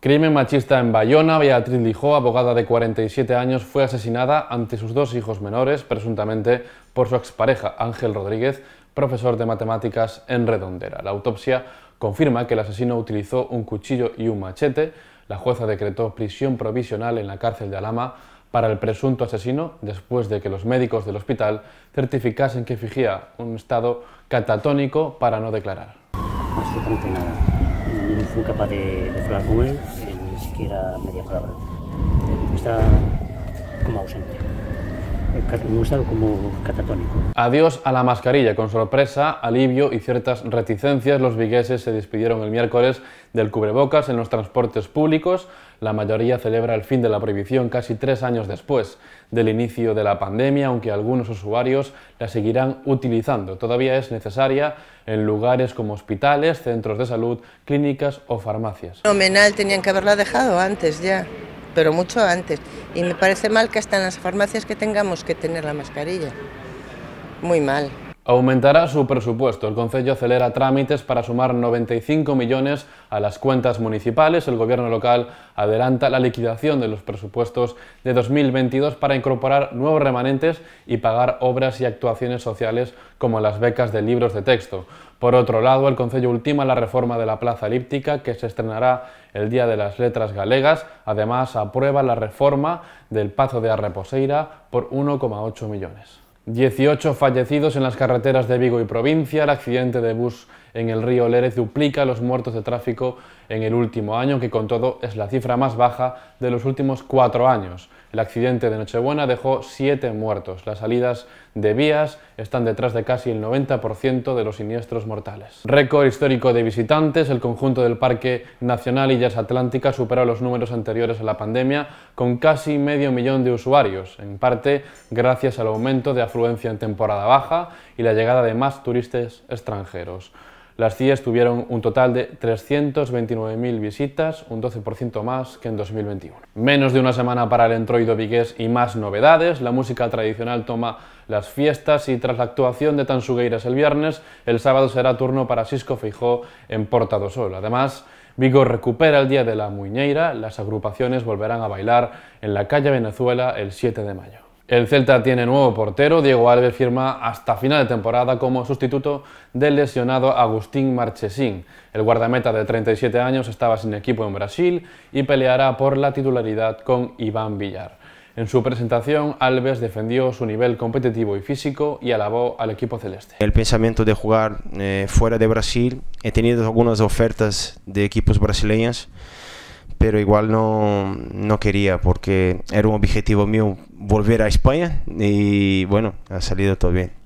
Crimen machista en Bayona, Beatriz Lijó, abogada de 47 años, fue asesinada ante sus dos hijos menores, presuntamente por su expareja Ángel Rodríguez, profesor de matemáticas en Redondera. La autopsia confirma que el asesino utilizó un cuchillo y un machete. La jueza decretó prisión provisional en la cárcel de Alama para el presunto asesino después de que los médicos del hospital certificasen que fingía un estado catatónico para no declarar no fue capaz de, de hablar con él, ni siquiera media palabra. Está como ausente un estado como catatónico. Adiós a la mascarilla. Con sorpresa, alivio y ciertas reticencias, los vigueses se despidieron el miércoles del cubrebocas en los transportes públicos. La mayoría celebra el fin de la prohibición casi tres años después del inicio de la pandemia, aunque algunos usuarios la seguirán utilizando. Todavía es necesaria en lugares como hospitales, centros de salud, clínicas o farmacias. Fenomenal, tenían que haberla dejado antes ya pero mucho antes. Y me parece mal que hasta en las farmacias que tengamos que tener la mascarilla. Muy mal. Aumentará su presupuesto. El Consejo acelera trámites para sumar 95 millones a las cuentas municipales. El Gobierno local adelanta la liquidación de los presupuestos de 2022 para incorporar nuevos remanentes y pagar obras y actuaciones sociales como las becas de libros de texto. Por otro lado, el Consejo ultima la reforma de la Plaza Elíptica, que se estrenará el Día de las Letras Galegas. Además, aprueba la reforma del Pazo de Arreposeira por 1,8 millones. 18 fallecidos en las carreteras de Vigo y provincia. El accidente de bus en el río Lérez duplica los muertos de tráfico en el último año, que con todo es la cifra más baja de los últimos cuatro años. El accidente de Nochebuena dejó siete muertos. Las salidas de vías están detrás de casi el 90% de los siniestros mortales. Récord histórico de visitantes, el conjunto del Parque Nacional Illas Atlántica superó los números anteriores a la pandemia con casi medio millón de usuarios, en parte gracias al aumento de afluencia en temporada baja y la llegada de más turistas extranjeros. Las CIES tuvieron un total de 329.000 visitas, un 12% más que en 2021. Menos de una semana para el entroido vigués y más novedades. La música tradicional toma las fiestas y tras la actuación de Tansugueiras el viernes, el sábado será turno para Cisco Feijó en Porta do Sol. Además, Vigo recupera el Día de la Muñeira, las agrupaciones volverán a bailar en la calle Venezuela el 7 de mayo. El Celta tiene nuevo portero, Diego Alves firma hasta final de temporada como sustituto del lesionado Agustín Marchesín. El guardameta de 37 años estaba sin equipo en Brasil y peleará por la titularidad con Iván Villar. En su presentación, Alves defendió su nivel competitivo y físico y alabó al equipo celeste. El pensamiento de jugar eh, fuera de Brasil, he tenido algunas ofertas de equipos brasileños, pero igual no, no quería porque era un objetivo mío volver a España y bueno, ha salido todo bien.